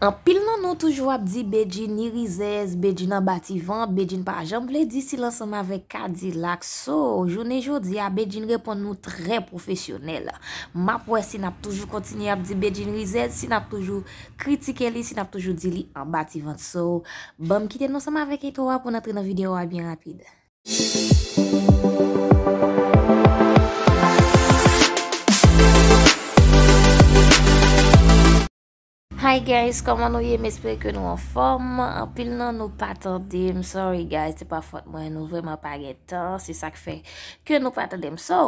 An pil nan nou toujou ap di bedjin ni rizez, bedjin an bati van, bedjin pa ajam vle disi lansanman vek Kadilak. So, jounen joudi, a bedjin repon nou tre profesyonel. Ma pwes si nap toujou kontinye ap di bedjin rizez, si nap toujou kritike li, si nap toujou di li an bati van. So, bam kiten lansanman vek Etoa pou nan tre nan videyo a bien rapide. Hi guys, koman nou ye m espere ke nou an form? An pil nan nou patadem. Sorry guys, te pa fote mwen nou vwe m apagetan. Se sa ke fey, ke nou patadem. So,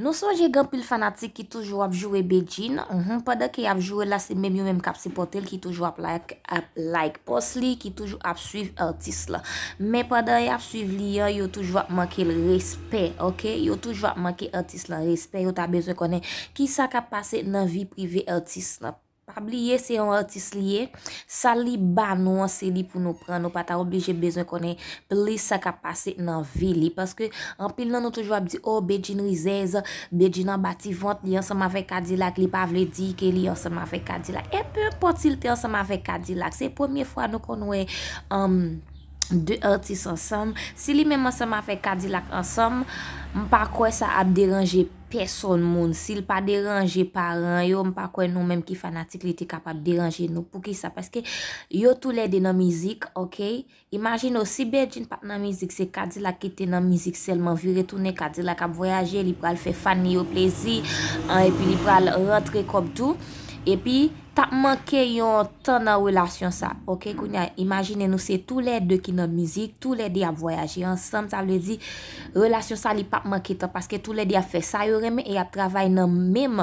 nou so jegan pil fanatik ki toujou ap jowe Beijing. Padè ki ap jowe la, se mèm yon mèm kapse potel ki toujou ap like pos li, ki toujou ap suiv artist la. Mè padè ap suiv li yo, yo toujou ap manke l respè, ok? Yo toujou ap manke artist la, respè. Yo ta bezwe konen ki sa kap pase nan vi privè artist la. Ab li ye se yon artist li ye, sa li ba nou anse li pou nou pran nou pata ou bli jè bezon konen pli sa ka pase nan vi li. Paske an pil nan nou toujou abdi, oh be di nou izèz, be di nan bati vant, li anseman vek Adilak, li pa vle di ke li anseman vek Adilak. E peu potil te anseman vek Adilak, se premier fwa nou konwen um, de artist ansem, si li menman anseman vek Adilak ansem, mpa kwe sa ap deranje pe. Person moun, si l pa deranje paran, yo m pa kwen nou menm ki fanatik li te kapap deranje nou pou ki sa. Paske yo tou lede nan mizik, ok? Imagino, si bel jen pa nan mizik, se Kadila ki te nan mizik selman, vi retoune Kadila kap voyaje, li pral fe fani yo plezi, an epi li pral rentre kop tou. E pi, tap manke yon ton nan relasyon sa. Ok, kounyan, imagine nou se tout le de ki nan mizik, tout le de a voyaje ansam, ta le di, relasyon sa li pap manke ta, paske tout le de a fe sa yoreme, e a travay nan mem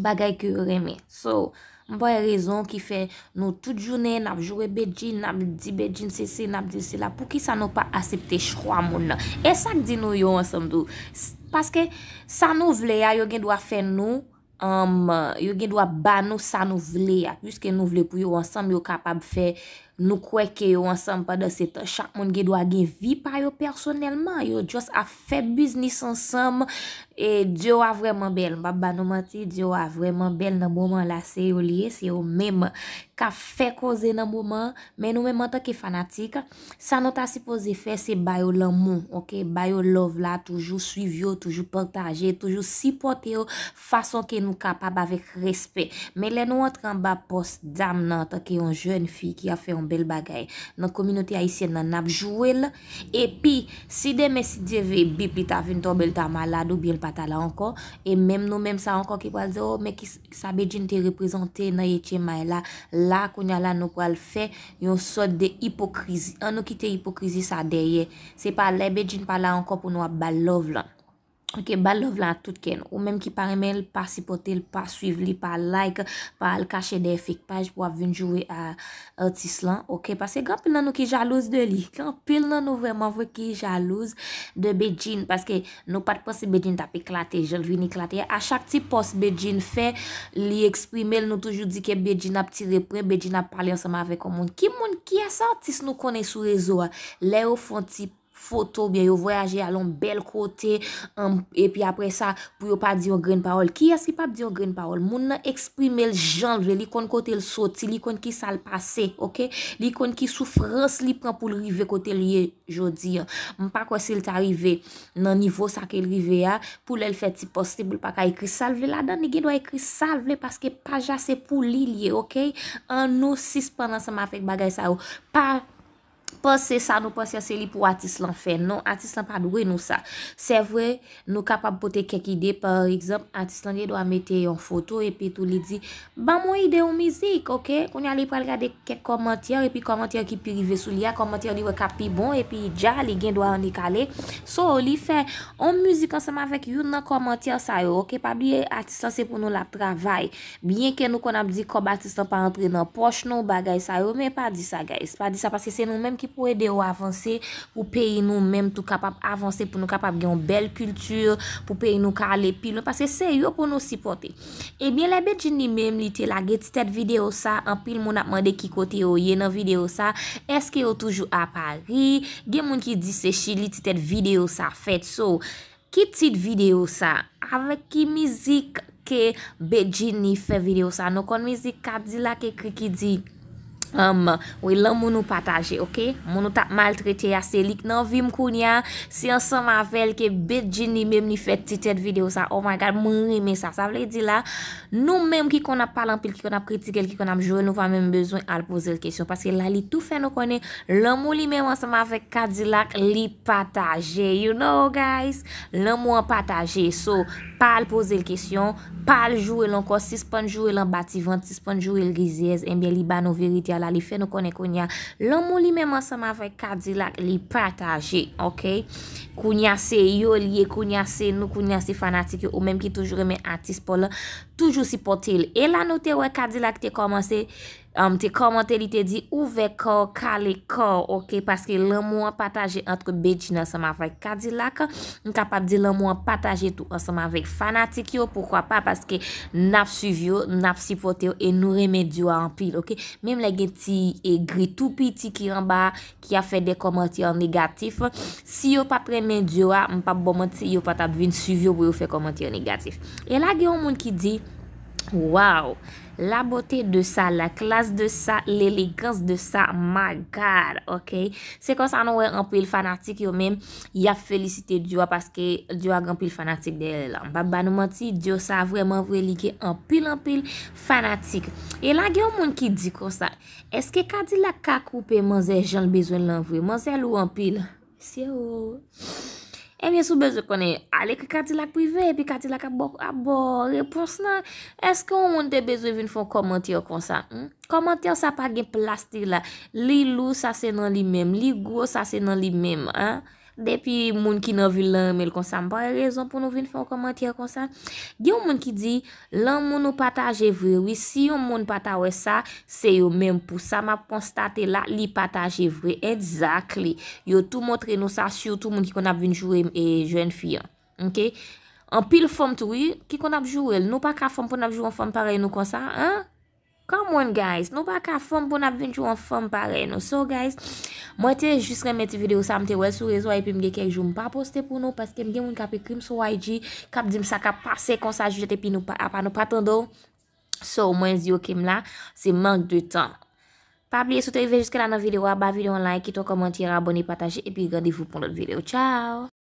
bagay ki yoreme. So, mpoye rezon ki fe nou tout jounen, nap jowe bedjin, nap di bedjin, se se, nap di se la, pou ki sa nou pa asepte chroa moun nan. E sa di nou yon ansam do. Paske sa nou vle ya, yo gen do a fe nou, yo gen dwa bano sa nou vle apiske nou vle pou yo ansam yo kapab fe nou kweke yo ansan pa de se ta chak moun ge do a gen vi pa yo personelman yo just a fe biznis ansan e diyo a vreman bel mba ba nou menti diyo a vreman bel nan mouman la se yo liye se yo mem ka fe koze nan mouman men nou mem anta ki fanatika sa nou ta sipo ze fe se bayo lan moun, ok, bayo love la toujou suivyo, toujou partaje toujou sipote yo fason ke nou kapab avek respet men le nou antran ba pos dam nan ta ki yon jwen fi ki a fe yon bel bagay. Nan kominoti aisyen nan apjouel. Epi si deme si djeve bip li ta fin to bel ta malad ou bi el pata la anko e mem nou mem sa anko ki wale ze oh mek sa bedjin te reprezante nan yetye may la. La konya la nou wale fe yon sot de hipokrizi. An nou ki te hipokrizi sa deye. Se pa le bedjin pa la anko pou nou ap balov lan. Ok, balov lan tout ken. Ou menm ki paremen, pa sipote, pa suive li, pa like, pa al kache de efekpaj pou avin jowe artist lan. Ok, pase gran pil nan nou ki jalouse de li. Gran pil nan nou vreman vreman ki jalouse de bejine. Paske nou pat pos bejine tap e klate, jelvi ni klate. A chak ti pos bejine fe, li eksprime, el nou toujou di ke bejine ap ti repre, bejine ap pale ansama avek o moun. Ki moun ki asa artist nou kone sou rezo, le ou fonti. Foto, yo voyaje alon bel kote, epi apre sa pou yo pa diyon gren parol. Ki yas ki pa diyon gren parol? Moun nan eksprime l jan vle, l ikon kote l soti, l ikon ki sal pase, ok? L ikon ki soufrans li pran pou l rive kote l ye jodi. Mou pa kwa se l ta rive nan nivou sa ke l rive ya, pou l el feti postible pa ka ekri sal vle. La dan, negi do ekri sal vle paske pa jase pou li l ye, ok? An nou sispanan sa ma fek bagay sa yo. Oh. Par. Se sa nou pas yase li pou Atislan fè. Non, Atislan pa dwe nou sa. Se vwe, nou kapab pote kek ide. Par exemple, Atislan li do a mette yon foto. E pi tou li di, Ban moun ide yon mizik, ok? Kouni a li pral gade kek komantiyan. E pi komantiyan ki pi rive sou li a. Komantiyan li wak api bon. E pi dja, li gen do a an di kale. So, li fè, On mizik ansama vek yon nan komantiyan sa yo. Ok, pa bi Atislan se pou nou la travay. Bien ke nou konam di, Kob Atislan pa antre nan poch nou bagay sa yo. Men pa di sa, guys. Ou e de ou avanse pou peyi nou menm tou kapap avanse pou nou kapap gen bel kultur, pou peyi nou ka ale pilon. Pase se yo pou nou sipote. Ebyen la bejini menm li te la ge titet videyo sa, an pil moun apman de ki kote yo ye nan videyo sa. Eske yo toujou a Paris, gen moun ki di se chili titet videyo sa fet. So, ki tit videyo sa, avek ki mizik ke bejini fe videyo sa, nou kon mizik Kabdila ke kri ki di... Amman, wè lan moun nou pataje, ok? Moun nou tap maltrete yase lik nan vim koun ya. Si ansan mavel ke bedjin ni mem ni fet titet video sa, oh my god, moun ime sa. Sa vle di la, nou mem ki kon ap palan pil, ki kon ap kritike, ki kon ap jowe, nou va men bezwen al pose l kesyon. Paske la li tou fe nou kone, lan moun li mem ansan mavel kadilak, li pataje. You know guys, lan moun pataje. Pal poze l kesyon, pal jowe l ankon, sispan jowe l an bati vant, sispan jowe l gizez, enbyen li ban nou veritya la, li fe nou konen konya. L anmou li menman seman vey kadi lak li prataje, ok? Konya se, yo liye konya se, nou konya se fanatike ou menm ki toujou remen atis pola, toujou si potil. E la nou te wey kadi lak te komanse? Te komentari te di ouve kor, kale kor, ok? Paske lèmou an pataje antre beti nan seman avèk kadilak. N kapap di lèmou an pataje tou an seman avèk fanatik yo. Poukwa pa? Paske nap suivyo, nap sipote yo, e nou remediwa an pil, ok? Mem lè gen ti e gri tou pi ti ki an ba, ki a fè de komenti an negatif. Si yo pap remediwa, m pap bomon ti yo patabvin suivyo pou yo fè komenti an negatif. E la gen yon moun ki di... Waw, la bote de sa, la klas de sa, l'eleganse de sa, my god, ok? Se konsa nouwe anpil fanatik yo men, ya felicite diwa paske diwa anpil fanatik de la. Mba mba nouman ti diwa sa vweman vweli ki anpil anpil fanatik. E la genw moun ki di konsa, eske kadi la kakoupe manze jenl bezwen lan vwe? Manze lou anpil? Seyo! Emyen eh sou bezwe konen, ale ki katilak prive, pi katilak abor, abor, repons nan. Eske ou moun te bezwe vin fon komantiyon kon sa? Komantiyon sa pa gen plastik la. Li lou sa se nan li mem, li gwo sa se nan li mem. Depi moun ki nan vi lan, mel konsan, mba rezon pou nou vin foun komantye konsan. Gyo moun ki di, lan moun nou pata jevre, wisi yon moun pata we sa, se yo men pou sa, ma konstate la, li pata jevre, etzakli. Yo tou motre nou sa, syo tou moun ki kon ap vin jouen e, fiyan, enke. An pil foun toui, ki kon ap jouel, nou pa ka foun pou nou ap jouen foun parey nou konsan, enke. Come on guys, nou ba ka fom pou na bwenjou an fom pare nou. So guys, mwen te jist remeti video sa mte wè sou rezo epi mge kek jom pa poste pou nou paske mge moun kape krim sou YG kap di msa ka pase konsaj jete epi nou pa nou patando. So mwen zi yo kem la, se mank de tan. Pa blye sou te yve jist ke la nan video. Aba video online, kiton komenti, raboni, pataje epi gandevou pou lout video. Ciao!